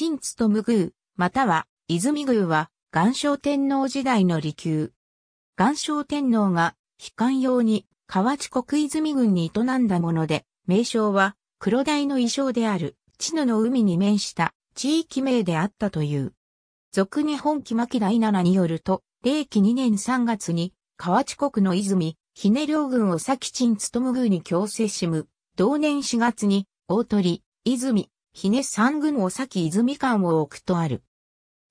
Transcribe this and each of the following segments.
陳津と無宮、または泉宮は岩礁天皇時代の離宮。岩礁天皇が悲観用に河内国泉郡に営んだもので、名称は黒大の衣装である地野の海に面した地域名であったという。俗日本期巻第7によると、令紀2年3月に河内国の泉、ひね両軍を先陳無宮に強制しむ。同年4月に大鳥、泉、ひね三軍おさき泉館を置くとある。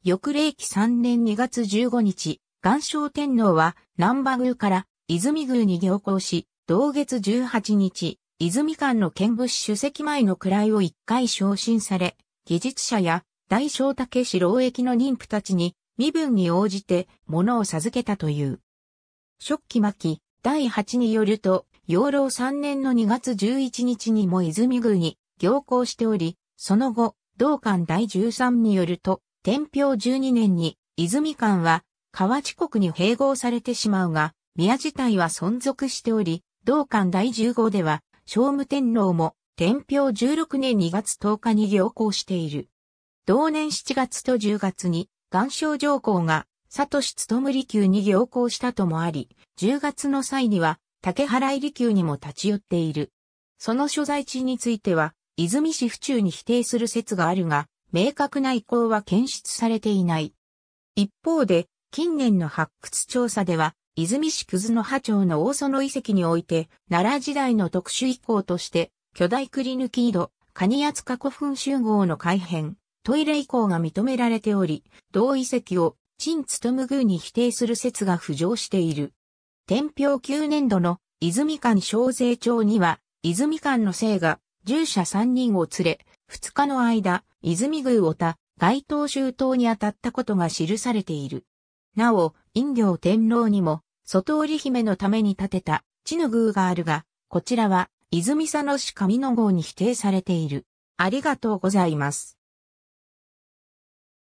翌礼期3年2月15日、岩礁天皇は南波宮から泉宮に行行し、同月18日、泉館の見物主席前の位を一回昇進され、技術者や大正竹史。老役の妊婦たちに身分に応じて物を授けたという。初期巻第8によると、養老3年の2月11日にも泉宮に行行しており、その後、同館第13によると、天平12年に、泉館は、河内国に併合されてしまうが、宮自体は存続しており、同館第15では、聖武天皇も、天平16年2月10日に行幸している。同年7月と10月に、岩礁上皇が、佐藤勤利休に行幸したともあり、10月の際には、竹原入り宮にも立ち寄っている。その所在地については、泉市府中に否定する説があるが、明確な意向は検出されていない。一方で、近年の発掘調査では、泉市葛の葉町の大園遺跡において、奈良時代の特殊遺構として、巨大くり抜き井戸、蟹厚加古墳集合の改変、トイレ遺構が認められており、同遺跡を、陳務宮に否定する説が浮上している。天平9年度の泉館小税町には、泉館の姓が従者3人を連れ、2日の間、泉宮をた、街頭周到に当たったことが記されている。なお、陰陽天皇にも、外織姫のために建てた、地の宮があるが、こちらは、泉佐野市上野号に否定されている。ありがとうございます。